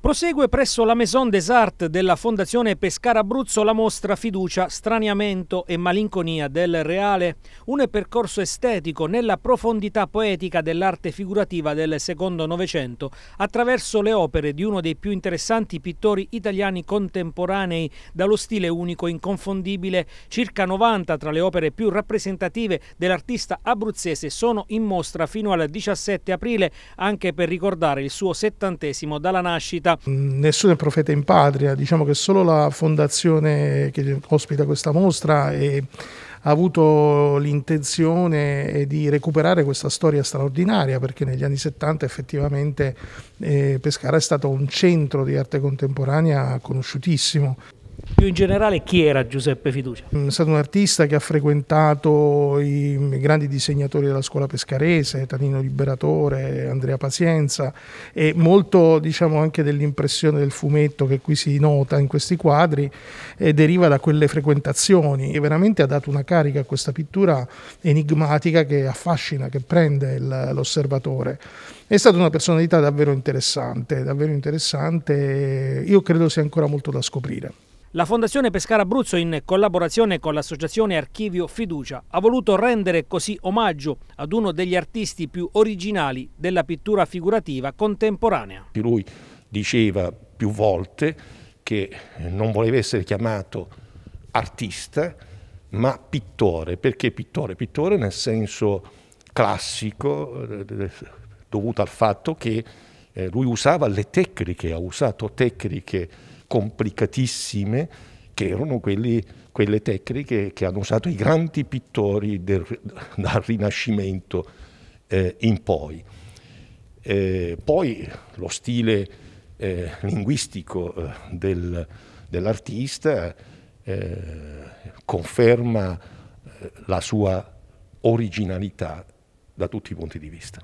Prosegue presso la Maison des Arts della Fondazione Pescara Abruzzo la mostra Fiducia, Straniamento e Malinconia del Reale, un percorso estetico nella profondità poetica dell'arte figurativa del secondo Novecento attraverso le opere di uno dei più interessanti pittori italiani contemporanei dallo stile unico e inconfondibile. Circa 90 tra le opere più rappresentative dell'artista abruzzese sono in mostra fino al 17 aprile anche per ricordare il suo settantesimo dalla nascita profeta? Mm, nessuno è profeta in patria, diciamo che solo la fondazione che ospita questa mostra e ha avuto l'intenzione eh, di recuperare questa storia straordinaria perché negli anni 70 effettivamente eh, Pescara è stato un centro di arte contemporanea conosciutissimo più in generale chi era Giuseppe Fiducia? Mm, è stato un artista che ha frequentato i grandi disegnatori della scuola pescarese, Tanino Liberatore, Andrea Pazienza e molto diciamo anche dell'impressione del fumetto che qui si nota in questi quadri eh, deriva da quelle frequentazioni e veramente ha dato una carica a questa pittura enigmatica che affascina, che prende l'osservatore. È stata una personalità davvero interessante, davvero interessante, io credo sia ancora molto da scoprire. La Fondazione Pescara Abruzzo, in collaborazione con l'associazione Archivio Fiducia, ha voluto rendere così omaggio ad uno degli artisti più originali della pittura figurativa contemporanea. Lui diceva più volte che non voleva essere chiamato artista, ma pittore. Perché pittore? Pittore nel senso classico, eh, dovuto al fatto che eh, lui usava le tecniche, ha usato tecniche complicatissime che erano quelli, quelle tecniche che hanno usato i grandi pittori del, dal Rinascimento eh, in poi. Eh, poi lo stile eh, linguistico eh, del, dell'artista eh, conferma eh, la sua originalità da tutti i punti di vista.